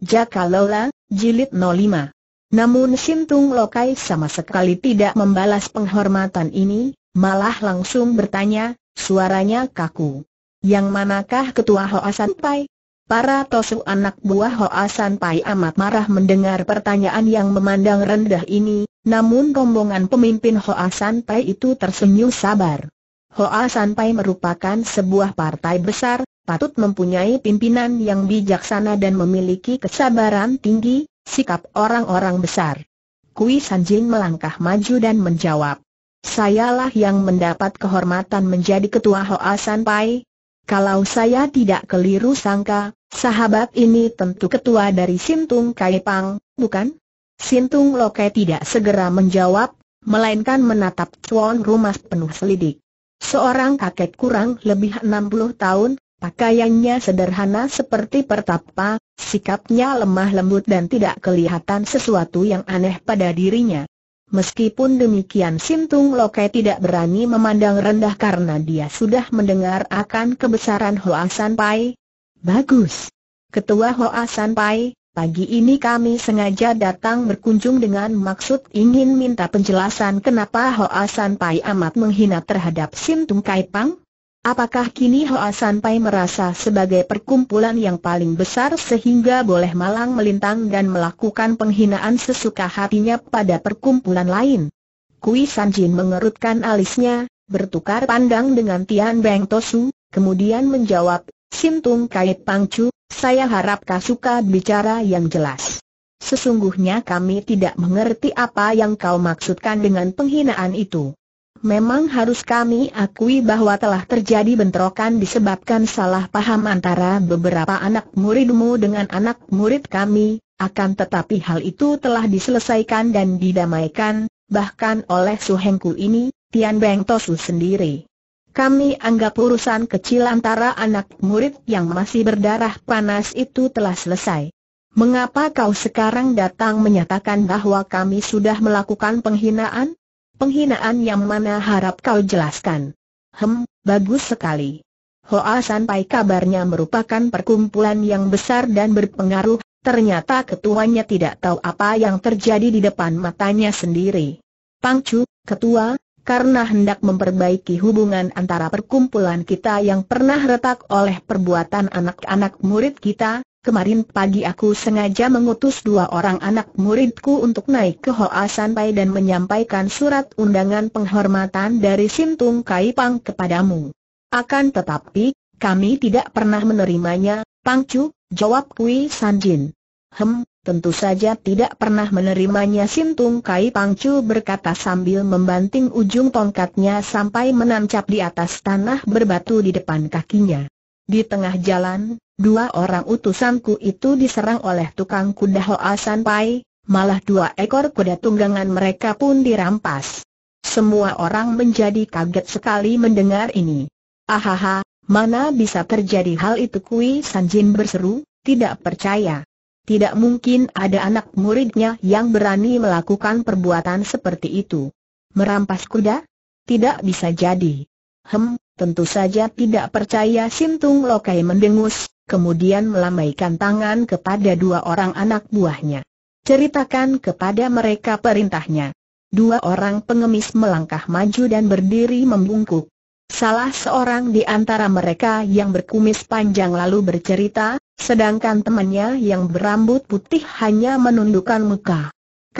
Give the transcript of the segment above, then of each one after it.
Jakalola, Jilid 05. Namun Sintung Lokai sama sekali tidak membalas penghormatan ini, malah langsung bertanya, suaranya kaku. Yang manakah ketua Hoa Sanpai? Para tosu anak buah Hoa Sanpai amat marah mendengar pertanyaan yang memandang rendah ini, namun rombongan pemimpin Hoa Sanpai itu tersenyum sabar. Hoa Sanpai merupakan sebuah partai besar, patut mempunyai pimpinan yang bijaksana dan memiliki kesabaran tinggi, sikap orang-orang besar. Kui Sanjin melangkah maju dan menjawab. Sayalah yang mendapat kehormatan menjadi ketua Hoa San Pai. Kalau saya tidak keliru sangka, sahabat ini tentu ketua dari Sintung Pang, bukan? Sintung Lokai tidak segera menjawab, melainkan menatap cuan rumah penuh selidik. Seorang kakek kurang lebih 60 tahun, Pakaiannya sederhana seperti pertapa, sikapnya lemah lembut dan tidak kelihatan sesuatu yang aneh pada dirinya. Meskipun demikian Sintung Lokai tidak berani memandang rendah karena dia sudah mendengar akan kebesaran Hoa San Pai. Bagus. Ketua Hoa San Pai, pagi ini kami sengaja datang berkunjung dengan maksud ingin minta penjelasan kenapa Hoa San Pai amat menghina terhadap Sintung Kaipang. Apakah kini Hoa Sanpai merasa sebagai perkumpulan yang paling besar sehingga boleh malang melintang dan melakukan penghinaan sesuka hatinya pada perkumpulan lain? Kui Sanjin mengerutkan alisnya, bertukar pandang dengan Tian Beng Tosu, kemudian menjawab, Sintung Kait Pangcu, saya harap kau suka bicara yang jelas. Sesungguhnya kami tidak mengerti apa yang kau maksudkan dengan penghinaan itu. Memang harus kami akui bahwa telah terjadi bentrokan disebabkan salah paham antara beberapa anak muridmu dengan anak murid kami, akan tetapi hal itu telah diselesaikan dan didamaikan, bahkan oleh suhengku ini, Tian Beng Tosu sendiri. Kami anggap urusan kecil antara anak murid yang masih berdarah panas itu telah selesai. Mengapa kau sekarang datang menyatakan bahwa kami sudah melakukan penghinaan? Penghinaan yang mana harap kau jelaskan? Hem, bagus sekali. Hoa Sanpai kabarnya merupakan perkumpulan yang besar dan berpengaruh, ternyata ketuanya tidak tahu apa yang terjadi di depan matanya sendiri. Pangcu, ketua, karena hendak memperbaiki hubungan antara perkumpulan kita yang pernah retak oleh perbuatan anak-anak murid kita, Kemarin pagi aku sengaja mengutus dua orang anak muridku untuk naik ke Hoa Sanpai dan menyampaikan surat undangan penghormatan dari Kai Pang kepadamu. Akan tetapi, kami tidak pernah menerimanya, Pang Chu. jawab Kui Sanjin. Hem, tentu saja tidak pernah menerimanya Sintung Kai Pang Chu berkata sambil membanting ujung tongkatnya sampai menancap di atas tanah berbatu di depan kakinya. Di tengah jalan, dua orang utusanku itu diserang oleh tukang kuda Hoa Pai, malah dua ekor kuda tunggangan mereka pun dirampas. Semua orang menjadi kaget sekali mendengar ini. Ahaha, mana bisa terjadi hal itu Kui Sanjin berseru, tidak percaya. Tidak mungkin ada anak muridnya yang berani melakukan perbuatan seperti itu. Merampas kuda? Tidak bisa jadi. Hem, Tentu saja tidak percaya Sintung Lokai mendengus, kemudian melambaikan tangan kepada dua orang anak buahnya. Ceritakan kepada mereka perintahnya. Dua orang pengemis melangkah maju dan berdiri membungkuk. Salah seorang di antara mereka yang berkumis panjang lalu bercerita, sedangkan temannya yang berambut putih hanya menundukkan muka.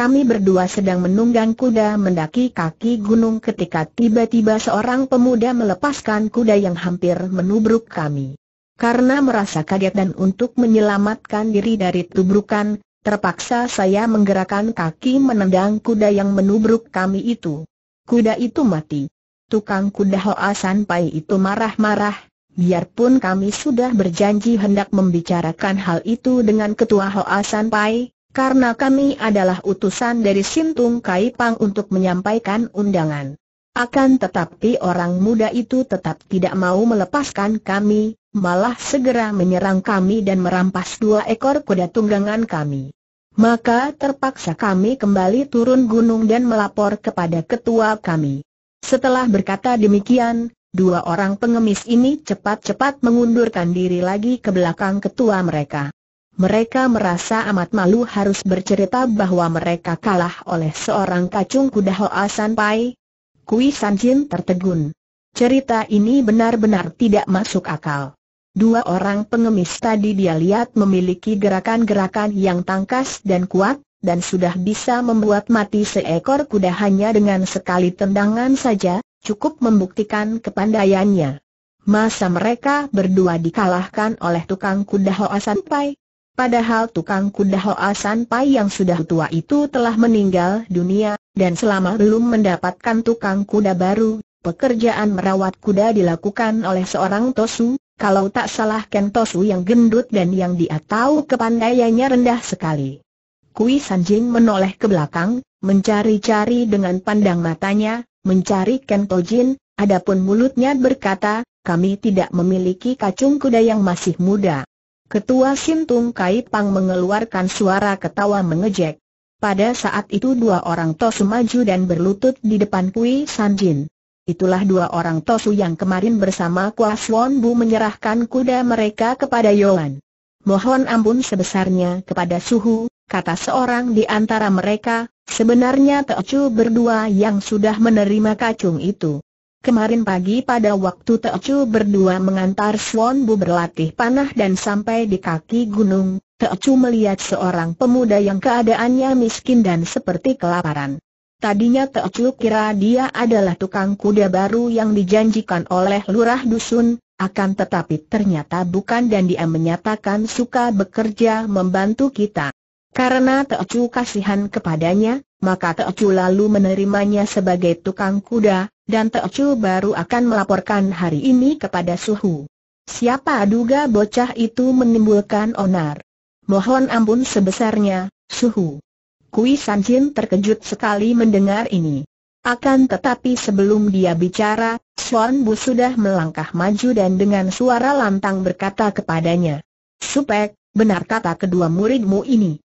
Kami berdua sedang menunggang kuda mendaki kaki gunung ketika tiba-tiba seorang pemuda melepaskan kuda yang hampir menubruk kami. Karena merasa kaget dan untuk menyelamatkan diri dari tubrukan, terpaksa saya menggerakkan kaki menendang kuda yang menubruk kami itu. Kuda itu mati. Tukang kuda Hoa Sanpai itu marah-marah, biarpun kami sudah berjanji hendak membicarakan hal itu dengan ketua Hoa Sanpai, karena kami adalah utusan dari Sintung Pang untuk menyampaikan undangan. Akan tetapi orang muda itu tetap tidak mau melepaskan kami, malah segera menyerang kami dan merampas dua ekor kuda tunggangan kami. Maka terpaksa kami kembali turun gunung dan melapor kepada ketua kami. Setelah berkata demikian, dua orang pengemis ini cepat-cepat mengundurkan diri lagi ke belakang ketua mereka. Mereka merasa amat malu harus bercerita bahwa mereka kalah oleh seorang kacung kuda Hoa San Pai. Kui Sanjin tertegun. Cerita ini benar-benar tidak masuk akal. Dua orang pengemis tadi dia lihat memiliki gerakan-gerakan yang tangkas dan kuat, dan sudah bisa membuat mati seekor kuda hanya dengan sekali tendangan saja, cukup membuktikan kepandaiannya. Masa mereka berdua dikalahkan oleh tukang kuda Hoa Sanpai? Padahal tukang kuda Hoa Sanpai yang sudah tua itu telah meninggal dunia, dan selama belum mendapatkan tukang kuda baru, pekerjaan merawat kuda dilakukan oleh seorang Tosu, kalau tak salah Ken Tosu yang gendut dan yang dia tahu kepandaiannya rendah sekali. Kui Sanjing menoleh ke belakang, mencari-cari dengan pandang matanya, mencari Ken Tojin, adapun mulutnya berkata, kami tidak memiliki kacung kuda yang masih muda. Ketua Sintung Kai Pang mengeluarkan suara ketawa mengejek. Pada saat itu dua orang Tosu maju dan berlutut di depan Pui San Jin. Itulah dua orang Tosu yang kemarin bersama Kwa Suan Bu menyerahkan kuda mereka kepada Yohan. Mohon ampun sebesarnya kepada Suhu, kata seorang di antara mereka, sebenarnya Teocu berdua yang sudah menerima kacung itu. Kemarin pagi pada waktu Teocu berdua mengantar Swan Bu berlatih panah dan sampai di kaki gunung, Teocu melihat seorang pemuda yang keadaannya miskin dan seperti kelaparan. Tadinya Teocu kira dia adalah tukang kuda baru yang dijanjikan oleh lurah dusun, akan tetapi ternyata bukan dan dia menyatakan suka bekerja membantu kita. Karena Teocu kasihan kepadanya, maka Teocu lalu menerimanya sebagai tukang kuda, dan Teocu baru akan melaporkan hari ini kepada Suhu. Siapa duga bocah itu menimbulkan onar? Mohon ampun sebesarnya, Suhu. Kui Sanjin terkejut sekali mendengar ini. Akan tetapi sebelum dia bicara, Son Bu sudah melangkah maju dan dengan suara lantang berkata kepadanya. Supek, benar kata kedua muridmu ini.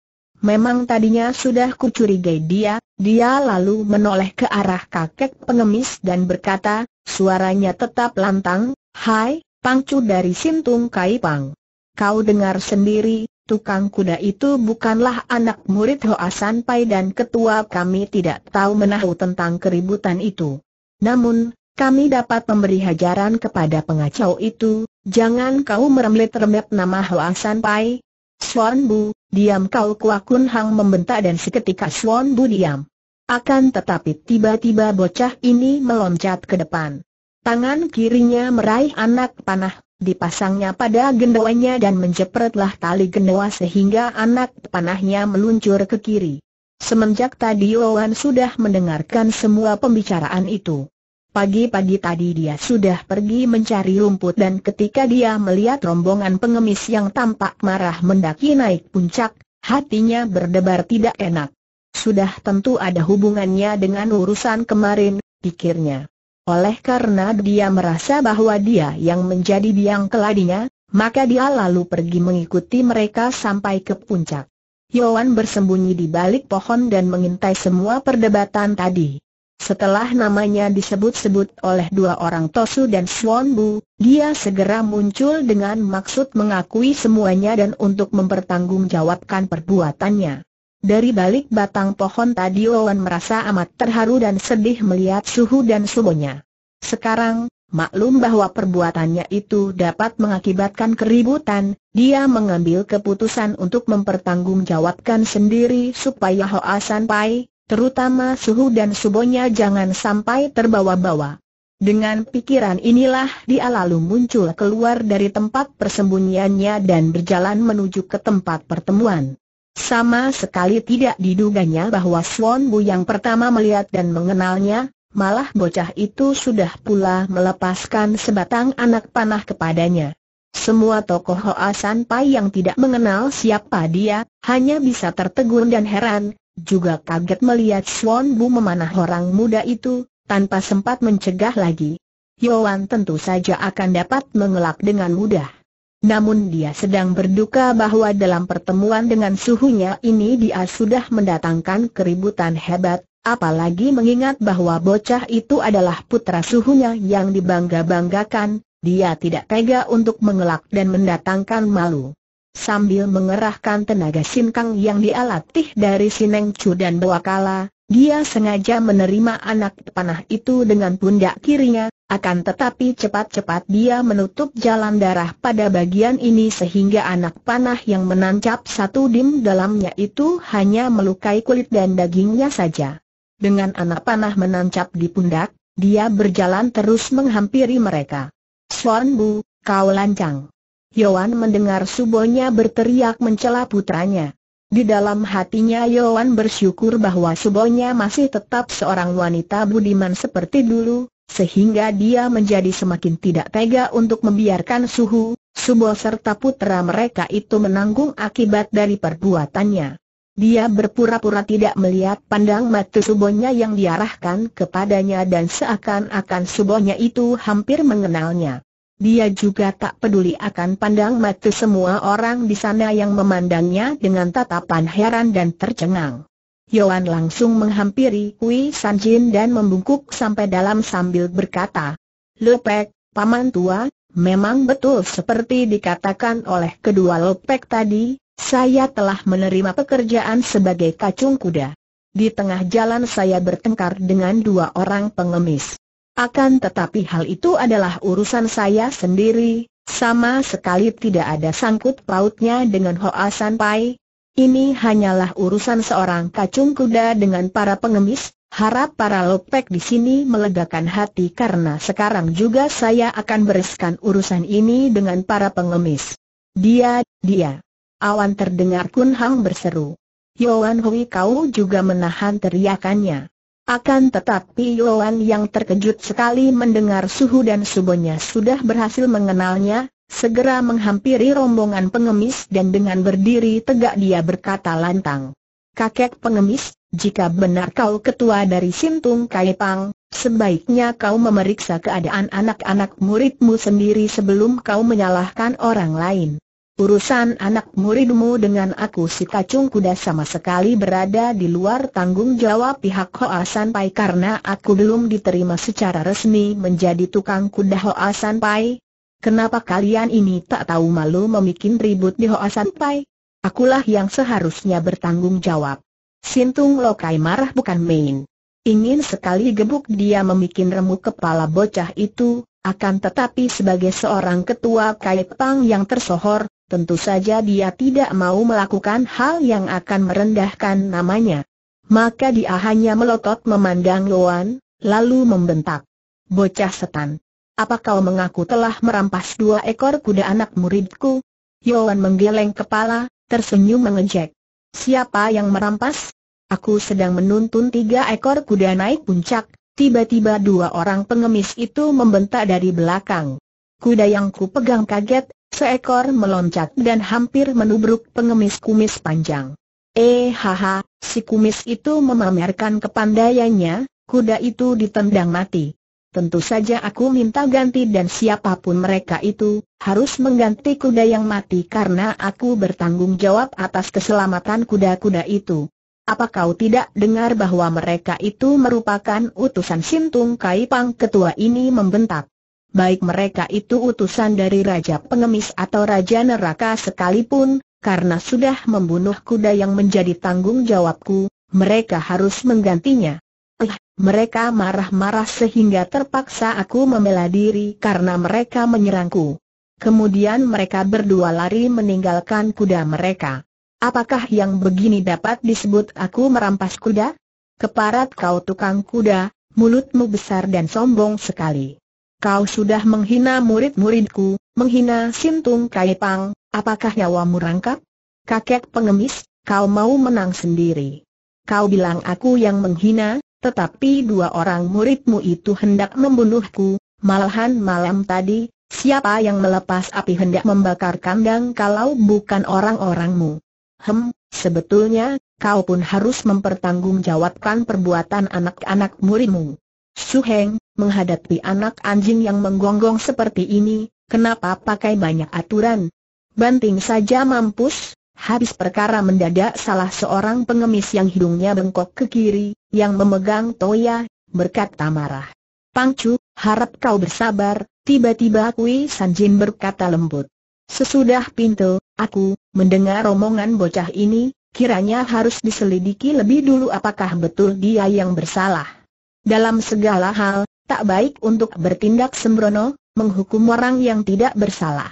Memang tadinya sudah kucurigai dia, dia lalu menoleh ke arah kakek pengemis dan berkata, suaranya tetap lantang, Hai, pangcu dari Sintung Kaipang. Kau dengar sendiri, tukang kuda itu bukanlah anak murid Hoa Pai dan ketua kami tidak tahu menahu tentang keributan itu. Namun, kami dapat memberi hajaran kepada pengacau itu, jangan kau meremlet-remlet nama Hoa Pai. Suan Bu, Diam kau Kuakun Hang membentak dan seketika Suan Bu diam. Akan tetapi tiba-tiba bocah ini meloncat ke depan. Tangan kirinya meraih anak panah, dipasangnya pada gendawanya dan menjepretlah tali gendawa sehingga anak panahnya meluncur ke kiri. Semenjak tadi Owan sudah mendengarkan semua pembicaraan itu. Pagi-pagi tadi dia sudah pergi mencari rumput dan ketika dia melihat rombongan pengemis yang tampak marah mendaki naik puncak, hatinya berdebar tidak enak. Sudah tentu ada hubungannya dengan urusan kemarin, pikirnya. Oleh karena dia merasa bahwa dia yang menjadi biang keladinya, maka dia lalu pergi mengikuti mereka sampai ke puncak. Yoan bersembunyi di balik pohon dan mengintai semua perdebatan tadi. Setelah namanya disebut-sebut oleh dua orang Tosu dan Swan Bu, dia segera muncul dengan maksud mengakui semuanya dan untuk mempertanggungjawabkan perbuatannya. Dari balik batang pohon tadi Owen merasa amat terharu dan sedih melihat suhu dan semuanya. Sekarang, maklum bahwa perbuatannya itu dapat mengakibatkan keributan, dia mengambil keputusan untuk mempertanggungjawabkan sendiri supaya Hoa sanpai terutama suhu dan subonya jangan sampai terbawa-bawa. Dengan pikiran inilah dia lalu muncul keluar dari tempat persembunyiannya dan berjalan menuju ke tempat pertemuan. Sama sekali tidak diduganya bahwa Swan Bu yang pertama melihat dan mengenalnya, malah bocah itu sudah pula melepaskan sebatang anak panah kepadanya. Semua tokoh Hoa San Pai yang tidak mengenal siapa dia, hanya bisa tertegun dan heran, juga kaget melihat Swan Bu memanah orang muda itu, tanpa sempat mencegah lagi. Yoan tentu saja akan dapat mengelak dengan mudah. Namun dia sedang berduka bahwa dalam pertemuan dengan suhunya ini dia sudah mendatangkan keributan hebat, apalagi mengingat bahwa bocah itu adalah putra suhunya yang dibangga-banggakan, dia tidak tega untuk mengelak dan mendatangkan malu. Sambil mengerahkan tenaga sinkang yang dialatih dari Sineng Chu dan Bawakala, dia sengaja menerima anak panah itu dengan pundak kirinya, akan tetapi cepat-cepat dia menutup jalan darah pada bagian ini sehingga anak panah yang menancap satu dim dalamnya itu hanya melukai kulit dan dagingnya saja. Dengan anak panah menancap di pundak, dia berjalan terus menghampiri mereka. Suan Bu, kau lancang. Yohan mendengar subonya berteriak mencela putranya. Di dalam hatinya Yohan bersyukur bahwa subonya masih tetap seorang wanita budiman seperti dulu, sehingga dia menjadi semakin tidak tega untuk membiarkan suhu, subo serta putra mereka itu menanggung akibat dari perbuatannya. Dia berpura-pura tidak melihat pandang mata subonya yang diarahkan kepadanya dan seakan-akan subonya itu hampir mengenalnya dia juga tak peduli akan pandang mata semua orang di sana yang memandangnya dengan tatapan heran dan tercengang. Yoan langsung menghampiri San Jin dan membungkuk sampai dalam sambil berkata, Lepek, Paman Tua, memang betul seperti dikatakan oleh kedua Lepek tadi, saya telah menerima pekerjaan sebagai kacung kuda. Di tengah jalan saya bertengkar dengan dua orang pengemis. Akan tetapi hal itu adalah urusan saya sendiri, sama sekali tidak ada sangkut pautnya dengan Hoa San Pai. Ini hanyalah urusan seorang kacung kuda dengan para pengemis, harap para lopek di sini melegakan hati karena sekarang juga saya akan bereskan urusan ini dengan para pengemis. Dia, dia. Awan terdengar Kun Hang berseru. Yoan Hui Kau juga menahan teriakannya. Akan tetapi Yuan yang terkejut sekali mendengar suhu dan subonya sudah berhasil mengenalnya, segera menghampiri rombongan pengemis dan dengan berdiri tegak dia berkata lantang. Kakek pengemis, jika benar kau ketua dari Sintung Kaipang, sebaiknya kau memeriksa keadaan anak-anak muridmu sendiri sebelum kau menyalahkan orang lain. Urusan anak muridmu dengan aku si kacung kuda sama sekali berada di luar tanggung jawab pihak Hoa Sanpai karena aku belum diterima secara resmi menjadi tukang kuda Hoa Sanpai. Kenapa kalian ini tak tahu malu memikin ribut di Hoa Sanpai? Akulah yang seharusnya bertanggung jawab. Sintung Lokai marah bukan main. Ingin sekali gebuk dia memikin remuk kepala bocah itu, akan tetapi sebagai seorang ketua pang yang tersohor, tentu saja dia tidak mau melakukan hal yang akan merendahkan namanya. Maka dia hanya melotot memandang Loan, lalu membentak. Bocah setan. Apa kau mengaku telah merampas dua ekor kuda anak muridku? Yohan menggeleng kepala, tersenyum mengejek. Siapa yang merampas? Aku sedang menuntun tiga ekor kuda naik puncak, tiba-tiba dua orang pengemis itu membentak dari belakang. Kuda yang ku pegang kaget, seekor meloncat dan hampir menubruk pengemis kumis panjang. Eh haha, si kumis itu memamerkan kepandaiannya, kuda itu ditendang mati. Tentu saja aku minta ganti dan siapapun mereka itu, harus mengganti kuda yang mati karena aku bertanggung jawab atas keselamatan kuda-kuda itu. Apa kau tidak dengar bahwa mereka itu merupakan utusan Sintung Pang? ketua ini membentak? baik mereka itu utusan dari Raja Pengemis atau Raja Neraka sekalipun, karena sudah membunuh kuda yang menjadi tanggung jawabku, mereka harus menggantinya. Eh, mereka marah-marah sehingga terpaksa aku membela diri karena mereka menyerangku. Kemudian mereka berdua lari meninggalkan kuda mereka. Apakah yang begini dapat disebut aku merampas kuda? Keparat kau tukang kuda, mulutmu besar dan sombong sekali kau sudah menghina murid-muridku, menghina Sintung Kaipang, apakah nyawamu rangkap? Kakek pengemis, kau mau menang sendiri. Kau bilang aku yang menghina, tetapi dua orang muridmu itu hendak membunuhku, malahan malam tadi, siapa yang melepas api hendak membakar kandang kalau bukan orang-orangmu? Hem, sebetulnya, kau pun harus mempertanggungjawabkan perbuatan anak-anak muridmu. Su menghadapi anak anjing yang menggonggong seperti ini, kenapa pakai banyak aturan? Banting saja mampus, habis perkara mendadak salah seorang pengemis yang hidungnya bengkok ke kiri, yang memegang toya, berkata marah. Pangcu, harap kau bersabar, tiba-tiba Kui Sanjin berkata lembut. Sesudah pintu, aku, mendengar omongan bocah ini, kiranya harus diselidiki lebih dulu apakah betul dia yang bersalah. Dalam segala hal, tak baik untuk bertindak sembrono, menghukum orang yang tidak bersalah.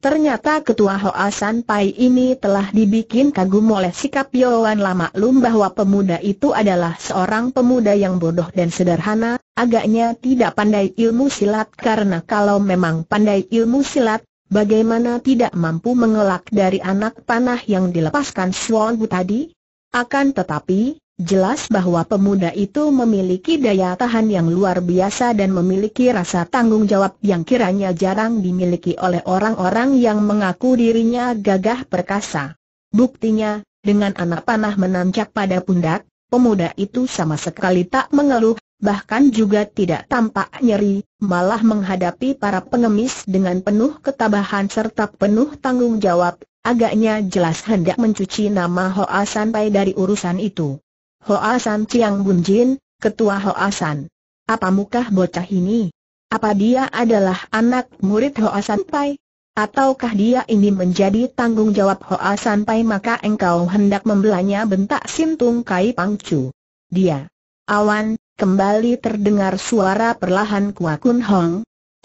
Ternyata ketua Hoa San Pai ini telah dibikin kagum oleh sikap Yoan Lama Lum bahwa pemuda itu adalah seorang pemuda yang bodoh dan sederhana, agaknya tidak pandai ilmu silat karena kalau memang pandai ilmu silat, bagaimana tidak mampu mengelak dari anak panah yang dilepaskan Swan Bu tadi? Akan tetapi, Jelas bahwa pemuda itu memiliki daya tahan yang luar biasa dan memiliki rasa tanggung jawab yang kiranya jarang dimiliki oleh orang-orang yang mengaku dirinya gagah perkasa. Buktinya, dengan anak panah menancap pada pundak, pemuda itu sama sekali tak mengeluh, bahkan juga tidak tampak nyeri, malah menghadapi para pengemis dengan penuh ketabahan serta penuh tanggung jawab, agaknya jelas hendak mencuci nama Hoa Sanpai dari urusan itu. Hoa San Chiang Jin, ketua Hoa San. Apa mukah bocah ini? Apa dia adalah anak murid Hoa San Pai? Ataukah dia ini menjadi tanggung jawab Hoa San Pai maka engkau hendak membelanya bentak Sintung Kai Pangcu. Dia. Awan, kembali terdengar suara perlahan Kuakun Hong.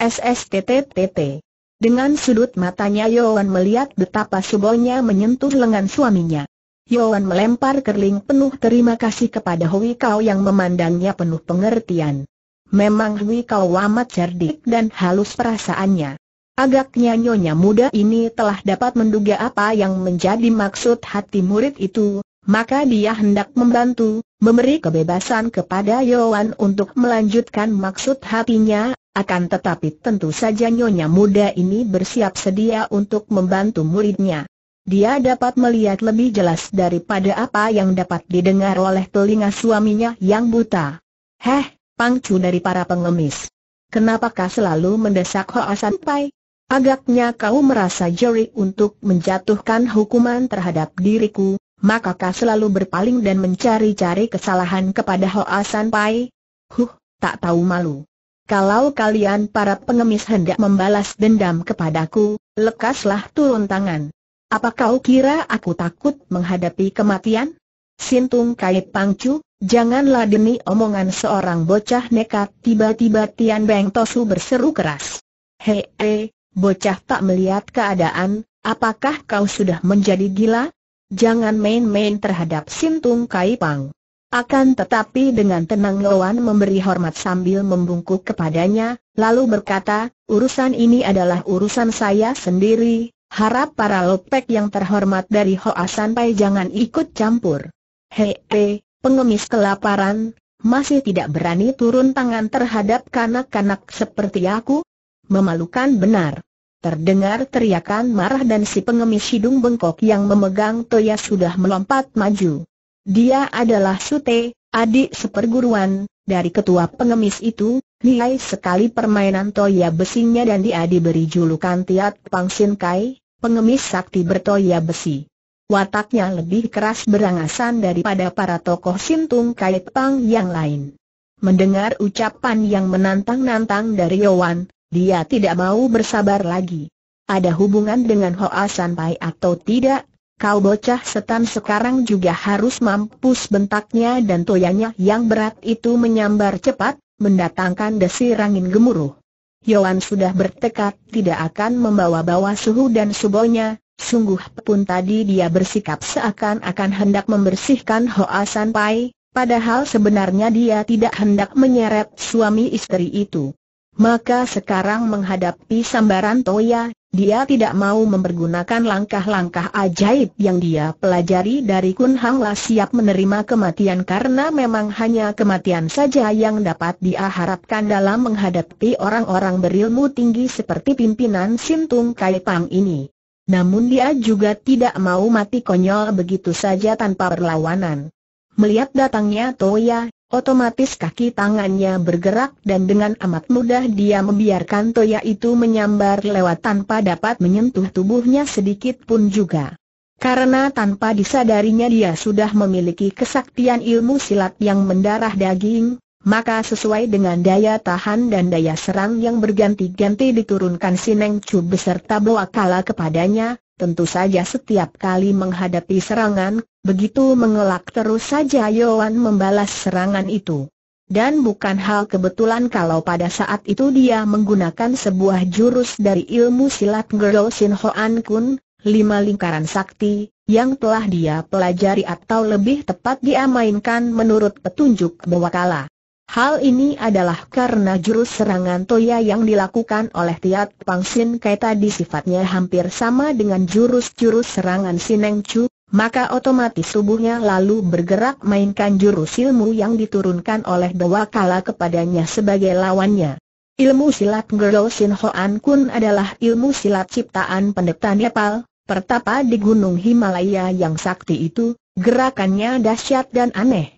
SSTTTT. Dengan sudut matanya Yoan melihat betapa subonya menyentuh lengan suaminya. Yoan melempar kerling penuh terima kasih kepada Hui Kau yang memandangnya penuh pengertian. Memang Hui Kau amat cerdik dan halus perasaannya. Agaknya nyonya muda ini telah dapat menduga apa yang menjadi maksud hati murid itu, maka dia hendak membantu, memberi kebebasan kepada Yoan untuk melanjutkan maksud hatinya, akan tetapi tentu saja nyonya muda ini bersiap sedia untuk membantu muridnya. Dia dapat melihat lebih jelas daripada apa yang dapat didengar oleh telinga suaminya yang buta. Heh, pangcu dari para pengemis. Kenapakah selalu mendesak Hoa Pai? Agaknya kau merasa juri untuk menjatuhkan hukuman terhadap diriku, maka kau selalu berpaling dan mencari-cari kesalahan kepada Hoa Pai. Huh, tak tahu malu. Kalau kalian para pengemis hendak membalas dendam kepadaku, lekaslah turun tangan. Apa kau kira aku takut menghadapi kematian? Sintung Kai Pangcu, janganlah demi omongan seorang bocah nekat tiba-tiba Tian Beng Tosu berseru keras. Hei, he, bocah tak melihat keadaan, apakah kau sudah menjadi gila? Jangan main-main terhadap Sintung Kai Pang. Akan tetapi dengan tenang Loan memberi hormat sambil membungkuk kepadanya, lalu berkata, urusan ini adalah urusan saya sendiri, Harap para lopek yang terhormat dari Hoa Sanpai jangan ikut campur. Hei, pengemis kelaparan, masih tidak berani turun tangan terhadap kanak-kanak seperti aku? Memalukan benar. Terdengar teriakan marah dan si pengemis hidung bengkok yang memegang toya sudah melompat maju. Dia adalah Sute, adik seperguruan, dari ketua pengemis itu, Nilai sekali permainan toya besinya dan dia diberi julukan Tiat Pangsin Kai, pengemis sakti bertoya besi. Wataknya lebih keras berangasan daripada para tokoh Sintung Pang yang lain. Mendengar ucapan yang menantang-nantang dari Yowan, dia tidak mau bersabar lagi. Ada hubungan dengan Hoa Sanpai atau tidak, kau bocah setan sekarang juga harus mampus bentaknya dan toyanya yang berat itu menyambar cepat, mendatangkan desir angin gemuruh. Yohan sudah bertekad tidak akan membawa-bawa suhu dan subonya, sungguh pun tadi dia bersikap seakan-akan hendak membersihkan Hoa San Pai, padahal sebenarnya dia tidak hendak menyeret suami istri itu. Maka sekarang menghadapi sambaran Toya, dia tidak mau mempergunakan langkah-langkah ajaib yang dia pelajari dari Kun Hang La siap menerima kematian karena memang hanya kematian saja yang dapat dia harapkan dalam menghadapi orang-orang berilmu tinggi seperti pimpinan Sintung Kai Pang ini. Namun dia juga tidak mau mati konyol begitu saja tanpa perlawanan. Melihat datangnya Toya, Otomatis kaki tangannya bergerak dan dengan amat mudah dia membiarkan toya itu menyambar lewat tanpa dapat menyentuh tubuhnya sedikit pun juga. Karena tanpa disadarinya dia sudah memiliki kesaktian ilmu silat yang mendarah daging, maka sesuai dengan daya tahan dan daya serang yang berganti-ganti diturunkan Sineng Chu beserta Boakala kepadanya, tentu saja setiap kali menghadapi serangan, Begitu mengelak terus saja Yoan membalas serangan itu. Dan bukan hal kebetulan kalau pada saat itu dia menggunakan sebuah jurus dari ilmu silat Gerol Sin Hoan Kun, lima lingkaran sakti, yang telah dia pelajari atau lebih tepat dia mainkan menurut petunjuk kala Hal ini adalah karena jurus serangan Toya yang dilakukan oleh Tiat Pang Sin Kai tadi sifatnya hampir sama dengan jurus-jurus serangan Sineng Chu, maka otomatis tubuhnya lalu bergerak mainkan jurus ilmu yang diturunkan oleh Dewa Kala kepadanya sebagai lawannya. Ilmu silat Ngero Sin Hoan Kun adalah ilmu silat ciptaan pendeta Nepal, pertapa di Gunung Himalaya yang sakti itu, gerakannya dahsyat dan aneh.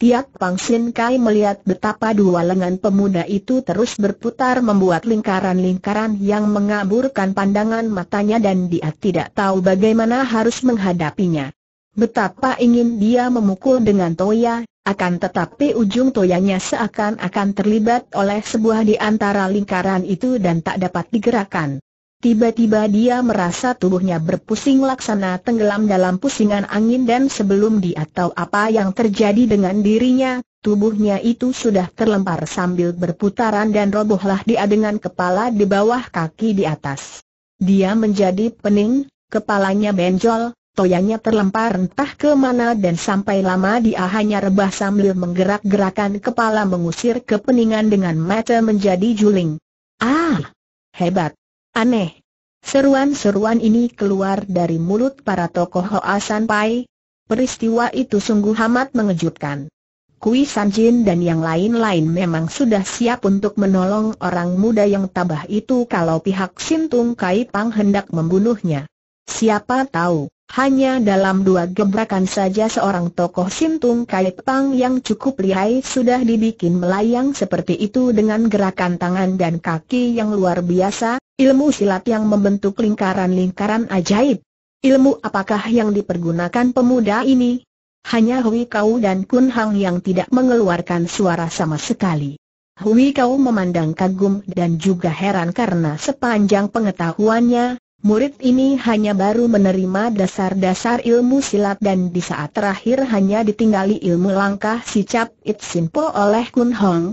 Pang Sin Kai melihat betapa dua lengan pemuda itu terus berputar membuat lingkaran-lingkaran yang mengaburkan pandangan matanya dan dia tidak tahu bagaimana harus menghadapinya. Betapa ingin dia memukul dengan toya, akan tetapi ujung toyanya seakan-akan terlibat oleh sebuah di antara lingkaran itu dan tak dapat digerakkan. Tiba-tiba dia merasa tubuhnya berpusing laksana tenggelam dalam pusingan angin dan sebelum dia tahu apa yang terjadi dengan dirinya, tubuhnya itu sudah terlempar sambil berputaran dan robohlah dia dengan kepala di bawah kaki di atas. Dia menjadi pening, kepalanya benjol, toyanya terlempar entah ke mana dan sampai lama dia hanya rebah sambil menggerak-gerakan kepala mengusir kepeningan dengan mata menjadi juling. Ah! Hebat! Aneh. Seruan-seruan ini keluar dari mulut para tokoh Hoa San Pai. Peristiwa itu sungguh amat mengejutkan. Kui sanjin dan yang lain-lain memang sudah siap untuk menolong orang muda yang tabah itu kalau pihak Sintung Kai Pang hendak membunuhnya. Siapa tahu, hanya dalam dua gebrakan saja seorang tokoh Sintung Kai Pang yang cukup lihai sudah dibikin melayang seperti itu dengan gerakan tangan dan kaki yang luar biasa, Ilmu silat yang membentuk lingkaran-lingkaran ajaib. Ilmu apakah yang dipergunakan pemuda ini? Hanya Hui Kau dan Kun Hang yang tidak mengeluarkan suara sama sekali. Hui Kau memandang kagum dan juga heran karena sepanjang pengetahuannya, murid ini hanya baru menerima dasar-dasar ilmu silat dan di saat terakhir hanya ditinggali ilmu langkah si Cap It Simpo oleh Kun Hong.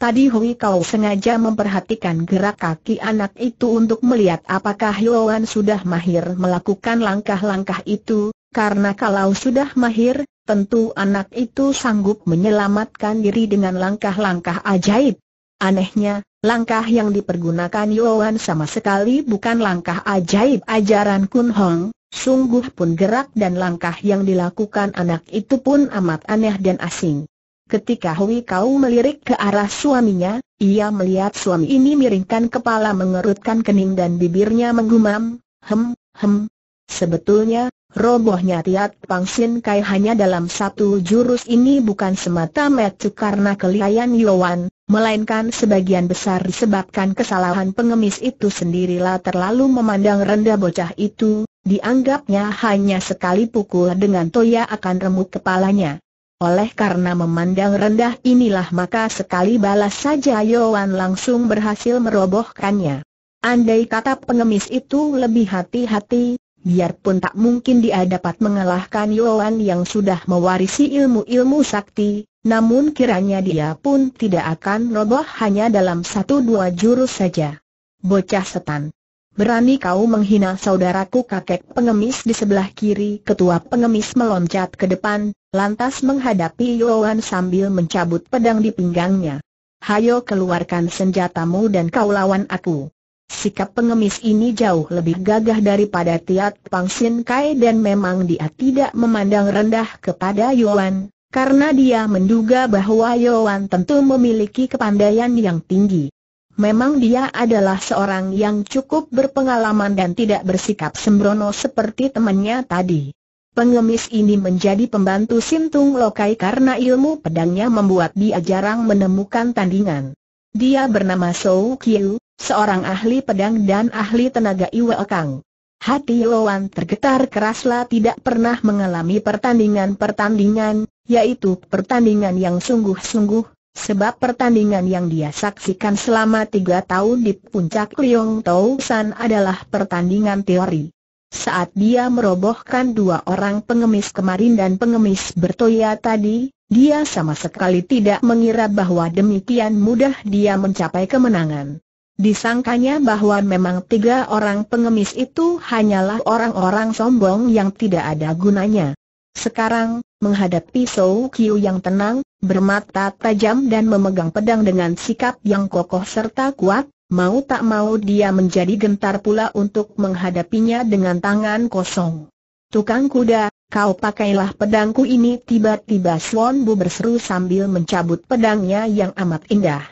Tadi Hui Kau sengaja memperhatikan gerak kaki anak itu untuk melihat apakah Yoan sudah mahir melakukan langkah-langkah itu, karena kalau sudah mahir, tentu anak itu sanggup menyelamatkan diri dengan langkah-langkah ajaib. Anehnya, langkah yang dipergunakan Yoan sama sekali bukan langkah ajaib ajaran Kun Hong, Sungguh pun gerak dan langkah yang dilakukan anak itu pun amat aneh dan asing. Ketika Hui Kau melirik ke arah suaminya, ia melihat suami ini miringkan kepala mengerutkan kening dan bibirnya menggumam, hem, hem. Sebetulnya, robohnya Tiat sin Kai hanya dalam satu jurus ini bukan semata metu karena kelihayan Yowan, melainkan sebagian besar disebabkan kesalahan pengemis itu sendirilah terlalu memandang rendah bocah itu, dianggapnya hanya sekali pukul dengan toya akan remuk kepalanya. Oleh karena memandang rendah inilah maka sekali balas saja Yoan langsung berhasil merobohkannya. Andai kata pengemis itu lebih hati-hati, biarpun tak mungkin dia dapat mengalahkan Yoan yang sudah mewarisi ilmu-ilmu sakti, namun kiranya dia pun tidak akan roboh hanya dalam satu dua jurus saja. Bocah setan berani kau menghina saudaraku kakek pengemis di sebelah kiri. Ketua pengemis meloncat ke depan, lantas menghadapi Yoan sambil mencabut pedang di pinggangnya. Hayo keluarkan senjatamu dan kau lawan aku. Sikap pengemis ini jauh lebih gagah daripada Tiat Sin Kai dan memang dia tidak memandang rendah kepada Yoan, karena dia menduga bahwa Yoan tentu memiliki kepandaian yang tinggi. Memang dia adalah seorang yang cukup berpengalaman dan tidak bersikap sembrono seperti temannya tadi. Pengemis ini menjadi pembantu Sintung Lokai karena ilmu pedangnya membuat dia jarang menemukan tandingan. Dia bernama Sou Kiu, seorang ahli pedang dan ahli tenaga Iwe Kang. Hati Loan tergetar keraslah tidak pernah mengalami pertandingan-pertandingan, yaitu pertandingan yang sungguh-sungguh, Sebab pertandingan yang dia saksikan selama tiga tahun di puncak Liong Tau San adalah pertandingan teori. Saat dia merobohkan dua orang pengemis kemarin dan pengemis bertoya tadi, dia sama sekali tidak mengira bahwa demikian mudah dia mencapai kemenangan. Disangkanya bahwa memang tiga orang pengemis itu hanyalah orang-orang sombong yang tidak ada gunanya. Sekarang, menghadapi Sou Kiu yang tenang, bermata tajam dan memegang pedang dengan sikap yang kokoh serta kuat, mau tak mau dia menjadi gentar pula untuk menghadapinya dengan tangan kosong. Tukang kuda, kau pakailah pedangku ini tiba-tiba Swan Bu berseru sambil mencabut pedangnya yang amat indah.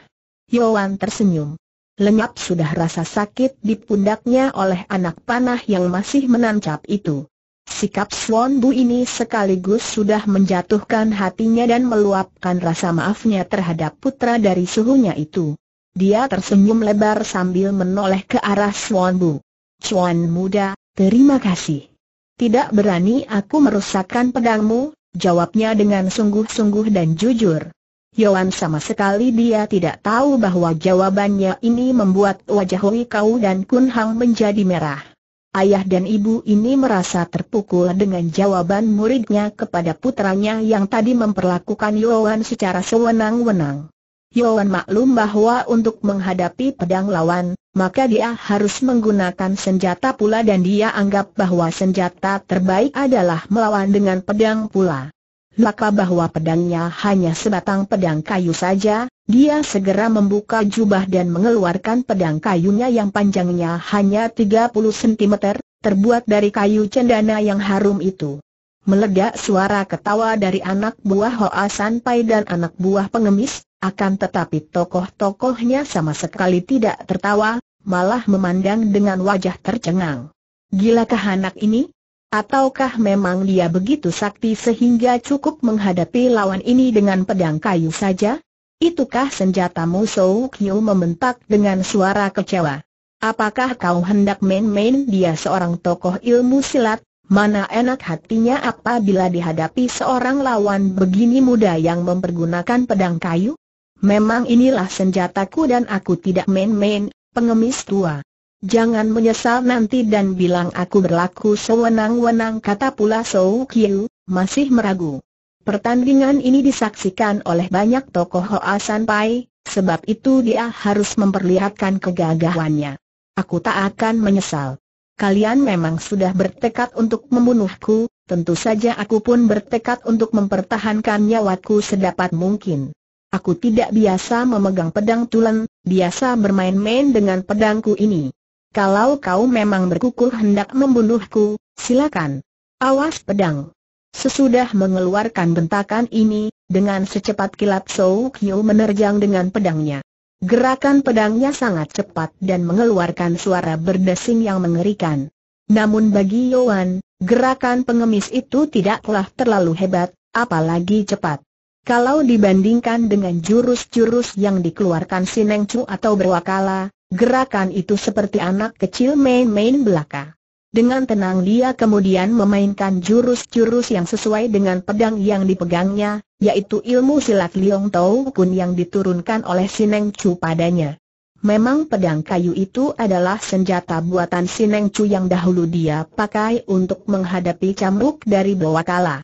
Yoan tersenyum. Lenyap sudah rasa sakit di pundaknya oleh anak panah yang masih menancap itu. Sikap Swan Bu ini sekaligus sudah menjatuhkan hatinya dan meluapkan rasa maafnya terhadap putra dari suhunya itu. Dia tersenyum lebar sambil menoleh ke arah Swan Bu. Swan muda, terima kasih. Tidak berani aku merusakkan pedangmu, jawabnya dengan sungguh-sungguh dan jujur. Yohan sama sekali dia tidak tahu bahwa jawabannya ini membuat wajah Hui Kau dan Kun Hang menjadi merah. Ayah dan ibu ini merasa terpukul dengan jawaban muridnya kepada putranya yang tadi memperlakukan Yoan secara sewenang-wenang. Yoan maklum bahwa untuk menghadapi pedang lawan, maka dia harus menggunakan senjata pula dan dia anggap bahwa senjata terbaik adalah melawan dengan pedang pula laka bahwa pedangnya hanya sebatang pedang kayu saja, dia segera membuka jubah dan mengeluarkan pedang kayunya yang panjangnya hanya 30 cm, terbuat dari kayu cendana yang harum itu. Meledak suara ketawa dari anak buah Hoa Sanpai dan anak buah pengemis, akan tetapi tokoh-tokohnya sama sekali tidak tertawa, malah memandang dengan wajah tercengang. Gilakah anak ini? Ataukah memang dia begitu sakti sehingga cukup menghadapi lawan ini dengan pedang kayu saja? Itukah senjata musuh Kyu membentak dengan suara kecewa. Apakah kau hendak main-main dia seorang tokoh ilmu silat? Mana enak hatinya apabila dihadapi seorang lawan begini muda yang mempergunakan pedang kayu? Memang inilah senjataku dan aku tidak main-main, pengemis tua. Jangan menyesal nanti dan bilang aku berlaku sewenang-wenang kata pula Sou Kiu, masih meragu. Pertandingan ini disaksikan oleh banyak tokoh Hoa San Pai, sebab itu dia harus memperlihatkan kegagahannya. Aku tak akan menyesal. Kalian memang sudah bertekad untuk membunuhku, tentu saja aku pun bertekad untuk mempertahankan nyawaku sedapat mungkin. Aku tidak biasa memegang pedang tulen, biasa bermain-main dengan pedangku ini. Kalau kau memang berkukuh hendak membunuhku, silakan. Awas pedang. Sesudah mengeluarkan bentakan ini, dengan secepat kilat Sou Kyu menerjang dengan pedangnya. Gerakan pedangnya sangat cepat dan mengeluarkan suara berdesing yang mengerikan. Namun bagi Yohan, gerakan pengemis itu tidaklah terlalu hebat, apalagi cepat. Kalau dibandingkan dengan jurus-jurus yang dikeluarkan Sineng Chu atau Berwakala, Gerakan itu seperti anak kecil main-main belaka. Dengan tenang dia kemudian memainkan jurus-jurus yang sesuai dengan pedang yang dipegangnya, yaitu ilmu silat Liong Tau Kun yang diturunkan oleh Sineng Chu padanya. Memang pedang kayu itu adalah senjata buatan Sineng Chu yang dahulu dia pakai untuk menghadapi cambuk dari Bawakala.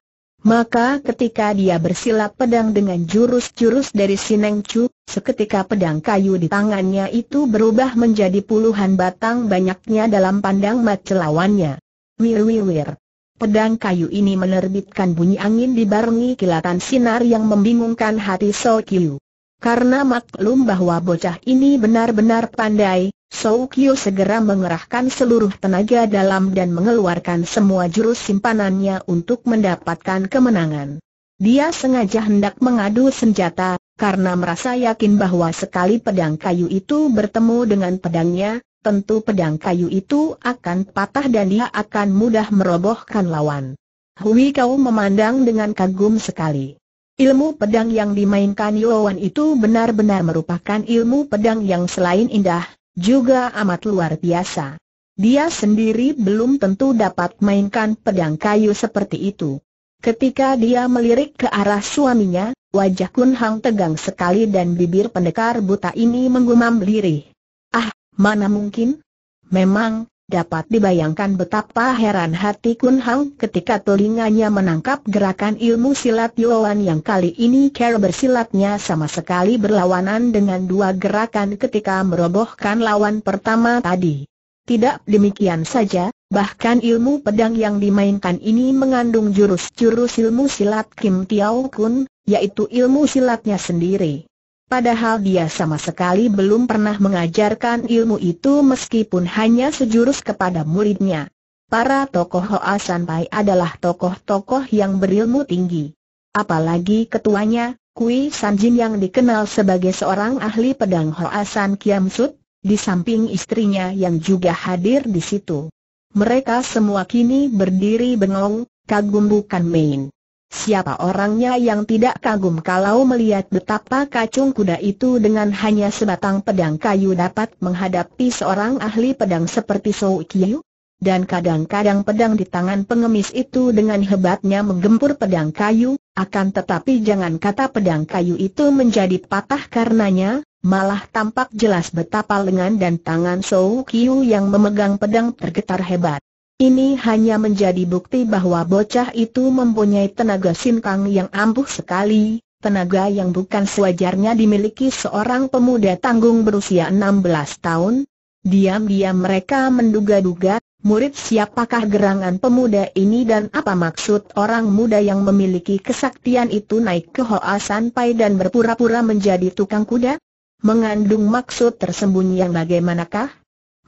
Maka ketika dia bersilap pedang dengan jurus-jurus dari Sineng Chu, seketika pedang kayu di tangannya itu berubah menjadi puluhan batang banyaknya dalam pandang mata lawannya. Wir wir wir. Pedang kayu ini menerbitkan bunyi angin dibarengi kilatan sinar yang membingungkan hati So Kyu. Karena maklum bahwa bocah ini benar-benar pandai, Kyu segera mengerahkan seluruh tenaga dalam dan mengeluarkan semua jurus simpanannya untuk mendapatkan kemenangan. Dia sengaja hendak mengadu senjata, karena merasa yakin bahwa sekali pedang kayu itu bertemu dengan pedangnya, tentu pedang kayu itu akan patah dan dia akan mudah merobohkan lawan. Hui Kau memandang dengan kagum sekali. Ilmu pedang yang dimainkan Yowan itu benar-benar merupakan ilmu pedang yang selain indah, juga amat luar biasa. Dia sendiri belum tentu dapat mainkan pedang kayu seperti itu. Ketika dia melirik ke arah suaminya, wajah Kun Hang tegang sekali dan bibir pendekar buta ini menggumam lirih. Ah, mana mungkin? Memang, Dapat dibayangkan betapa heran hati Kun Hang ketika telinganya menangkap gerakan ilmu silat Yuan yang kali ini cara bersilatnya sama sekali berlawanan dengan dua gerakan ketika merobohkan lawan pertama tadi. Tidak demikian saja, bahkan ilmu pedang yang dimainkan ini mengandung jurus-jurus ilmu silat Kim Tiao Kun, yaitu ilmu silatnya sendiri. Padahal dia sama sekali belum pernah mengajarkan ilmu itu meskipun hanya sejurus kepada muridnya. Para tokoh Hoa Sanpai adalah tokoh-tokoh yang berilmu tinggi. Apalagi ketuanya, Kui Sanjin yang dikenal sebagai seorang ahli pedang Hoa San Kiam Sut, di samping istrinya yang juga hadir di situ. Mereka semua kini berdiri bengong, kagum bukan main. Siapa orangnya yang tidak kagum kalau melihat betapa kacung kuda itu dengan hanya sebatang pedang kayu dapat menghadapi seorang ahli pedang seperti Sou Kiyu? Dan kadang-kadang pedang di tangan pengemis itu dengan hebatnya menggempur pedang kayu, akan tetapi jangan kata pedang kayu itu menjadi patah karenanya, malah tampak jelas betapa lengan dan tangan Sou Kiyu yang memegang pedang tergetar hebat. Ini hanya menjadi bukti bahwa bocah itu mempunyai tenaga sinkang yang ampuh sekali, tenaga yang bukan sewajarnya dimiliki seorang pemuda tanggung berusia 16 tahun. Diam-diam mereka menduga-duga, murid siapakah gerangan pemuda ini dan apa maksud orang muda yang memiliki kesaktian itu naik ke Hoa Sanpai dan berpura-pura menjadi tukang kuda? Mengandung maksud tersembunyi yang bagaimanakah?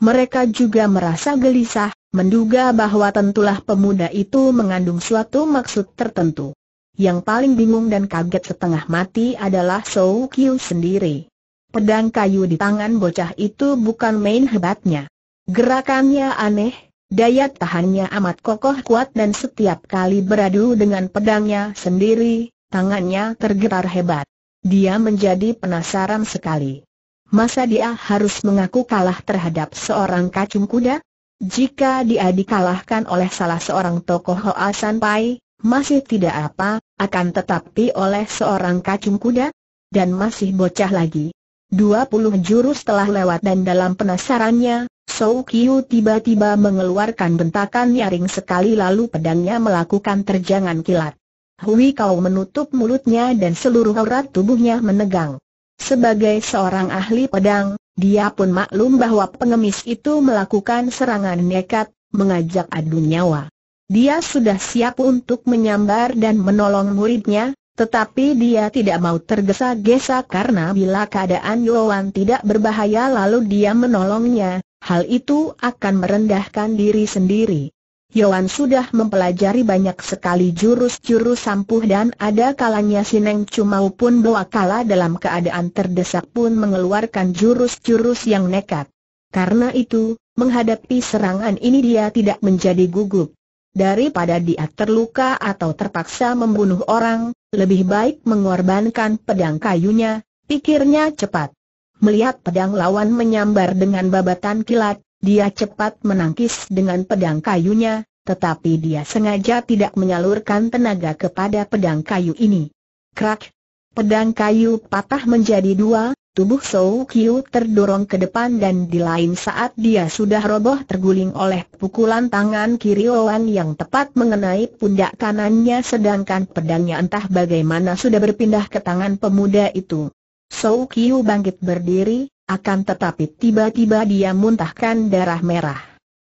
Mereka juga merasa gelisah, menduga bahwa tentulah pemuda itu mengandung suatu maksud tertentu. Yang paling bingung dan kaget setengah mati adalah Sou Kiu sendiri. Pedang kayu di tangan bocah itu bukan main hebatnya. Gerakannya aneh, daya tahannya amat kokoh kuat dan setiap kali beradu dengan pedangnya sendiri, tangannya tergetar hebat. Dia menjadi penasaran sekali. Masa dia harus mengaku kalah terhadap seorang kacung kuda? Jika dia dikalahkan oleh salah seorang tokoh Hoa San Pai, masih tidak apa, akan tetapi oleh seorang kacung kuda? Dan masih bocah lagi. 20 jurus telah lewat dan dalam penasarannya, Sou Kiu tiba-tiba mengeluarkan bentakan nyaring sekali lalu pedangnya melakukan terjangan kilat. Hui Kau menutup mulutnya dan seluruh aurat tubuhnya menegang. Sebagai seorang ahli pedang, dia pun maklum bahwa pengemis itu melakukan serangan nekat, mengajak adu nyawa. Dia sudah siap untuk menyambar dan menolong muridnya, tetapi dia tidak mau tergesa-gesa karena bila keadaan Yoan tidak berbahaya lalu dia menolongnya, hal itu akan merendahkan diri sendiri. Yohan sudah mempelajari banyak sekali jurus-jurus sampuh dan ada kalanya Sineng cumaupun pun kala dalam keadaan terdesak pun mengeluarkan jurus-jurus yang nekat. Karena itu, menghadapi serangan ini dia tidak menjadi gugup. Daripada dia terluka atau terpaksa membunuh orang, lebih baik mengorbankan pedang kayunya, pikirnya cepat. Melihat pedang lawan menyambar dengan babatan kilat, dia cepat menangkis dengan pedang kayunya, tetapi dia sengaja tidak menyalurkan tenaga kepada pedang kayu ini. Krak! Pedang kayu patah menjadi dua, tubuh Sou Kiu terdorong ke depan dan di lain saat dia sudah roboh terguling oleh pukulan tangan kiri Oan yang tepat mengenai pundak kanannya sedangkan pedangnya entah bagaimana sudah berpindah ke tangan pemuda itu. Sou Kiu bangkit berdiri, akan tetapi tiba-tiba dia muntahkan darah merah.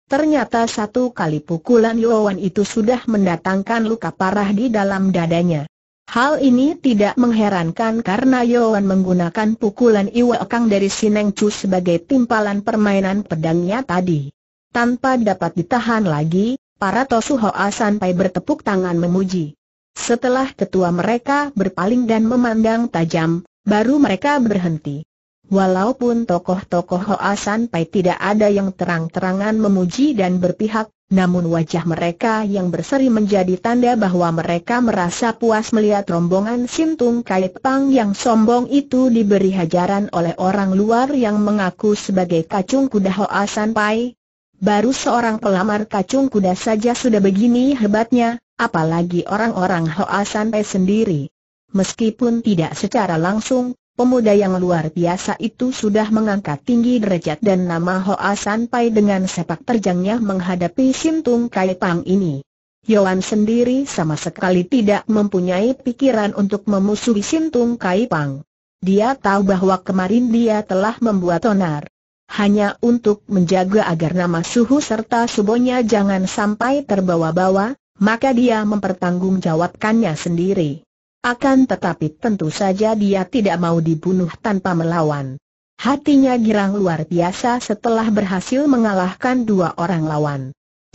Ternyata satu kali pukulan Yowan itu sudah mendatangkan luka parah di dalam dadanya. Hal ini tidak mengherankan karena Yowan menggunakan pukulan Iwa Kang dari Sineng Chu sebagai timpalan permainan pedangnya tadi. Tanpa dapat ditahan lagi, para Hoa sampai bertepuk tangan memuji. Setelah ketua mereka berpaling dan memandang tajam, baru mereka berhenti. Walaupun tokoh-tokoh Hoa Pai tidak ada yang terang-terangan memuji dan berpihak, namun wajah mereka yang berseri menjadi tanda bahwa mereka merasa puas melihat rombongan Sintung Kait Pang yang sombong itu diberi hajaran oleh orang luar yang mengaku sebagai kacung kuda Hoa Pai. Baru seorang pelamar kacung kuda saja sudah begini hebatnya, apalagi orang-orang Hoa Pai sendiri. Meskipun tidak secara langsung, Pemuda yang luar biasa itu sudah mengangkat tinggi derajat dan nama Hoa Sanpai dengan sepak terjangnya menghadapi Sintung Kai Pang ini. Yohan sendiri sama sekali tidak mempunyai pikiran untuk memusuhi Sintung Kai Pang. Dia tahu bahwa kemarin dia telah membuat onar hanya untuk menjaga agar nama suhu serta subonya jangan sampai terbawa-bawa, maka dia mempertanggungjawabkannya sendiri. Akan tetapi tentu saja dia tidak mau dibunuh tanpa melawan. Hatinya girang luar biasa setelah berhasil mengalahkan dua orang lawan.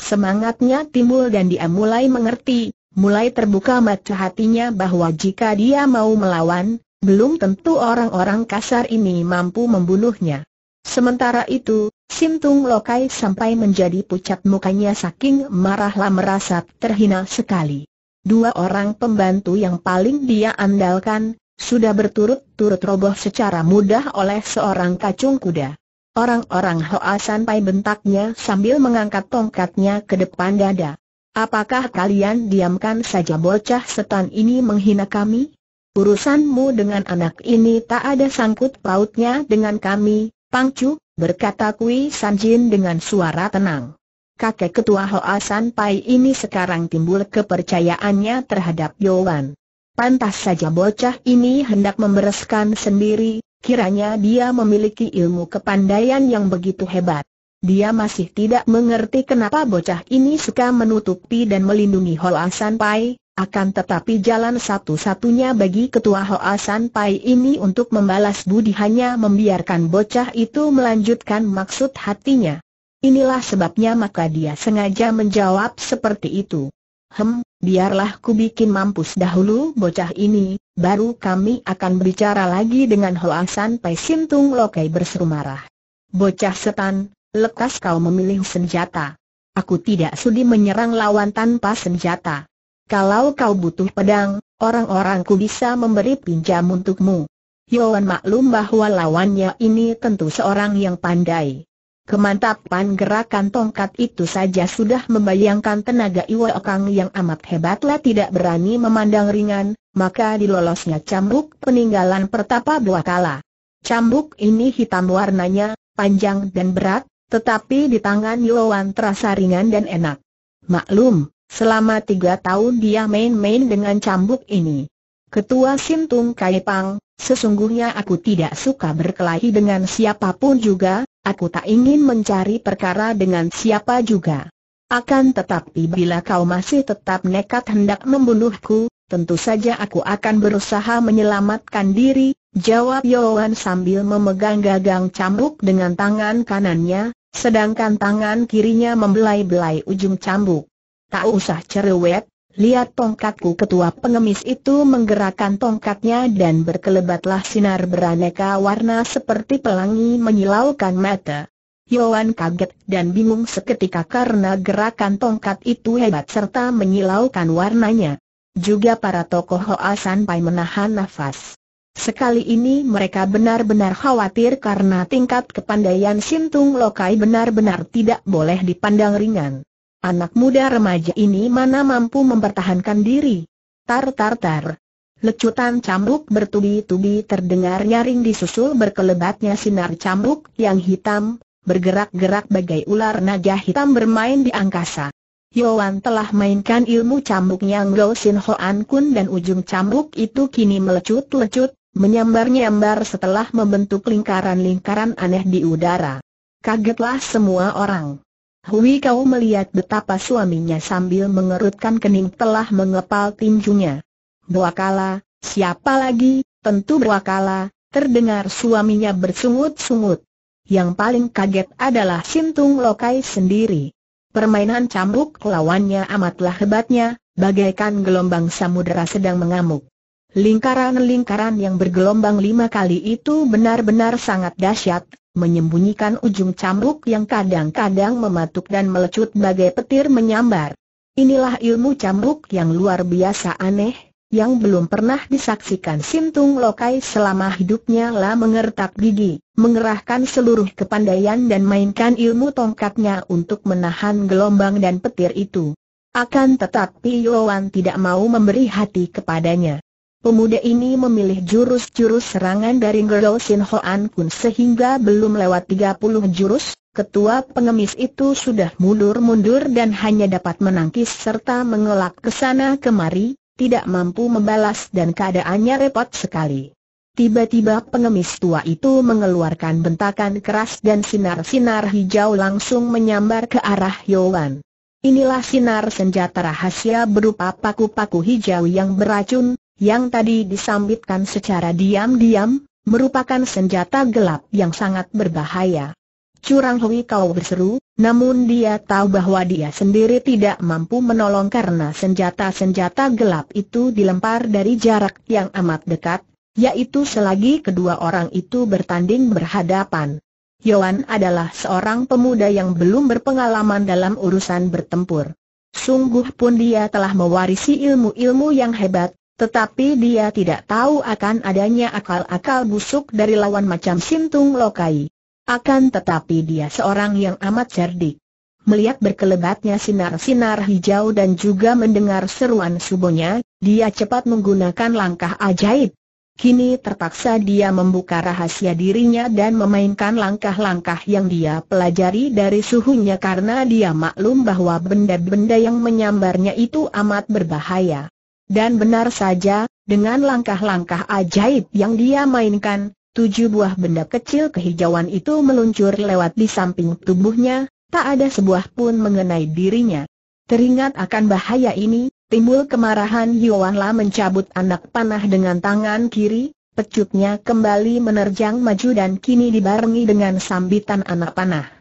Semangatnya timbul dan dia mulai mengerti, mulai terbuka mata hatinya bahwa jika dia mau melawan, belum tentu orang-orang kasar ini mampu membunuhnya. Sementara itu, Simtung Lokai sampai menjadi pucat mukanya saking marahlah merasa terhina sekali dua orang pembantu yang paling dia andalkan, sudah berturut-turut roboh secara mudah oleh seorang kacung kuda. Orang-orang Hoa Sanpai bentaknya sambil mengangkat tongkatnya ke depan dada. Apakah kalian diamkan saja bocah setan ini menghina kami? Urusanmu dengan anak ini tak ada sangkut pautnya dengan kami, Pangcu, berkata Kui Sanjin dengan suara tenang kakek ketua Hoa San Pai ini sekarang timbul kepercayaannya terhadap Yoan. Pantas saja bocah ini hendak membereskan sendiri, kiranya dia memiliki ilmu kepandaian yang begitu hebat. Dia masih tidak mengerti kenapa bocah ini suka menutupi dan melindungi Hoa San Pai, akan tetapi jalan satu-satunya bagi ketua Hoa San Pai ini untuk membalas budi hanya membiarkan bocah itu melanjutkan maksud hatinya. Inilah sebabnya maka dia sengaja menjawab seperti itu. Hem, biarlah ku bikin mampus dahulu bocah ini, baru kami akan berbicara lagi dengan Hoasan Pai Sintung Lokai berseru marah. Bocah setan, lekas kau memilih senjata. Aku tidak sudi menyerang lawan tanpa senjata. Kalau kau butuh pedang, orang-orangku bisa memberi pinjam untukmu. Yohan maklum bahwa lawannya ini tentu seorang yang pandai. Kemantapan gerakan tongkat itu saja sudah membayangkan tenaga Iwa Okang yang amat hebatlah tidak berani memandang ringan, maka dilolosnya cambuk peninggalan pertapa dua kala. Cambuk ini hitam warnanya, panjang dan berat, tetapi di tangan Wan terasa ringan dan enak. Maklum, selama tiga tahun dia main-main dengan cambuk ini. Ketua Sintung Kaipang, sesungguhnya aku tidak suka berkelahi dengan siapapun juga, Aku tak ingin mencari perkara dengan siapa juga. Akan tetapi bila kau masih tetap nekat hendak membunuhku, tentu saja aku akan berusaha menyelamatkan diri, jawab Yoan sambil memegang gagang cambuk dengan tangan kanannya, sedangkan tangan kirinya membelai-belai ujung cambuk. Tak usah cerewet, Lihat tongkatku ketua pengemis itu menggerakkan tongkatnya dan berkelebatlah sinar beraneka warna seperti pelangi menyilaukan mata. Yoan kaget dan bingung seketika karena gerakan tongkat itu hebat serta menyilaukan warnanya. Juga para tokoh Hoa Sanpai menahan nafas. Sekali ini mereka benar-benar khawatir karena tingkat kepandaian Sintung Lokai benar-benar tidak boleh dipandang ringan. Anak muda remaja ini mana mampu mempertahankan diri? Tar tar tar. Lecutan cambuk bertubi-tubi terdengar nyaring disusul berkelebatnya sinar cambuk yang hitam, bergerak-gerak bagai ular naga hitam bermain di angkasa. Yowan telah mainkan ilmu cambuknya Ngao Sin an Kun dan ujung cambuk itu kini melecut-lecut, menyambar-nyambar setelah membentuk lingkaran-lingkaran aneh di udara. Kagetlah semua orang. Hui Kau melihat betapa suaminya sambil mengerutkan kening telah mengepal tinjunya. kala, siapa lagi, tentu kala. terdengar suaminya bersungut-sungut. Yang paling kaget adalah Sintung Lokai sendiri. Permainan cambuk lawannya amatlah hebatnya, bagaikan gelombang samudera sedang mengamuk. Lingkaran-lingkaran yang bergelombang lima kali itu benar-benar sangat dahsyat, menyembunyikan ujung cambuk yang kadang-kadang mematuk dan melecut bagai petir menyambar. Inilah ilmu cambuk yang luar biasa aneh, yang belum pernah disaksikan Sintung Lokai selama hidupnya lah mengertak gigi, mengerahkan seluruh kepandaian dan mainkan ilmu tongkatnya untuk menahan gelombang dan petir itu. Akan tetapi Yoan tidak mau memberi hati kepadanya. Pemuda ini memilih jurus-jurus serangan dari Ngero Sin Hoan Kun sehingga belum lewat 30 jurus, ketua pengemis itu sudah mundur-mundur dan hanya dapat menangkis serta mengelak ke sana kemari, tidak mampu membalas dan keadaannya repot sekali. Tiba-tiba pengemis tua itu mengeluarkan bentakan keras dan sinar-sinar hijau langsung menyambar ke arah Yowan. Inilah sinar senjata rahasia berupa paku-paku hijau yang beracun, yang tadi disambitkan secara diam-diam, merupakan senjata gelap yang sangat berbahaya. Curang Hui Kau berseru, namun dia tahu bahwa dia sendiri tidak mampu menolong karena senjata-senjata gelap itu dilempar dari jarak yang amat dekat, yaitu selagi kedua orang itu bertanding berhadapan. Yohan adalah seorang pemuda yang belum berpengalaman dalam urusan bertempur. Sungguh pun dia telah mewarisi ilmu-ilmu yang hebat, tetapi dia tidak tahu akan adanya akal-akal busuk dari lawan macam Sintung Lokai. Akan tetapi dia seorang yang amat cerdik. Melihat berkelebatnya sinar-sinar hijau dan juga mendengar seruan subonya, dia cepat menggunakan langkah ajaib. Kini terpaksa dia membuka rahasia dirinya dan memainkan langkah-langkah yang dia pelajari dari suhunya karena dia maklum bahwa benda-benda yang menyambarnya itu amat berbahaya. Dan benar saja, dengan langkah-langkah ajaib yang dia mainkan, tujuh buah benda kecil kehijauan itu meluncur lewat di samping tubuhnya, tak ada sebuah pun mengenai dirinya. Teringat akan bahaya ini, timbul kemarahan Yuanla mencabut anak panah dengan tangan kiri, pecutnya kembali menerjang maju dan kini dibarengi dengan sambitan anak panah.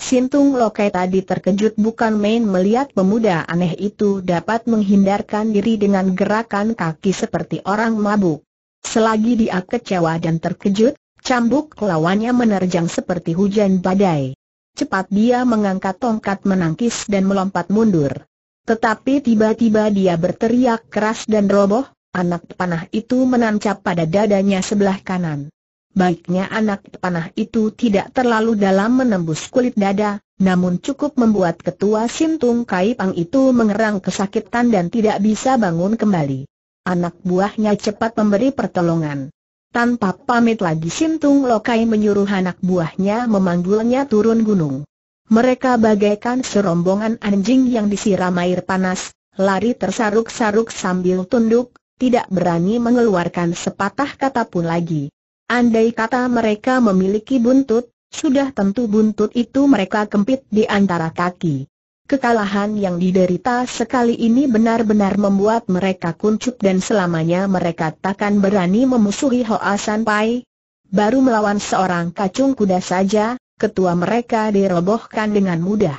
Sintung Lokai tadi terkejut bukan main melihat pemuda aneh itu dapat menghindarkan diri dengan gerakan kaki seperti orang mabuk. Selagi dia kecewa dan terkejut, cambuk lawannya menerjang seperti hujan badai. Cepat dia mengangkat tongkat menangkis dan melompat mundur. Tetapi tiba-tiba dia berteriak keras dan roboh, anak panah itu menancap pada dadanya sebelah kanan. Baiknya anak panah itu tidak terlalu dalam menembus kulit dada, namun cukup membuat ketua Sintung Kai Pang itu mengerang kesakitan dan tidak bisa bangun kembali. Anak buahnya cepat memberi pertolongan. Tanpa pamit lagi Sintung Lokai menyuruh anak buahnya memanggulnya turun gunung. Mereka bagaikan serombongan anjing yang disiram air panas, lari tersaruk-saruk sambil tunduk, tidak berani mengeluarkan sepatah kata pun lagi. Andai kata mereka memiliki buntut, sudah tentu buntut itu mereka kempit di antara kaki. Kekalahan yang diderita sekali ini benar-benar membuat mereka kuncup dan selamanya mereka takkan berani memusuhi Hoa San Pai. Baru melawan seorang kacung kuda saja, ketua mereka dirobohkan dengan mudah.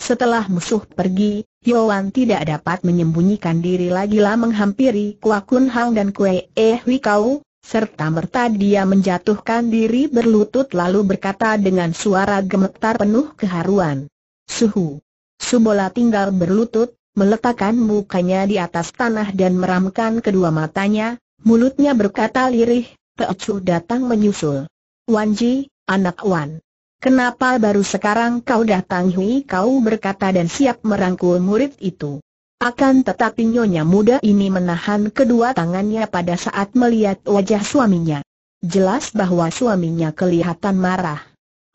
Setelah musuh pergi, Yoan tidak dapat menyembunyikan diri lagi lah menghampiri Kua Kun Hang dan Kue Eh Wikau serta merta dia menjatuhkan diri berlutut lalu berkata dengan suara gemetar penuh keharuan. Suhu. Subola tinggal berlutut, meletakkan mukanya di atas tanah dan meramkan kedua matanya, mulutnya berkata lirih, Teocu datang menyusul. Wanji, anak Wan. Kenapa baru sekarang kau datang Hui kau berkata dan siap merangkul murid itu. Akan tetapi nyonya muda ini menahan kedua tangannya pada saat melihat wajah suaminya. Jelas bahwa suaminya kelihatan marah.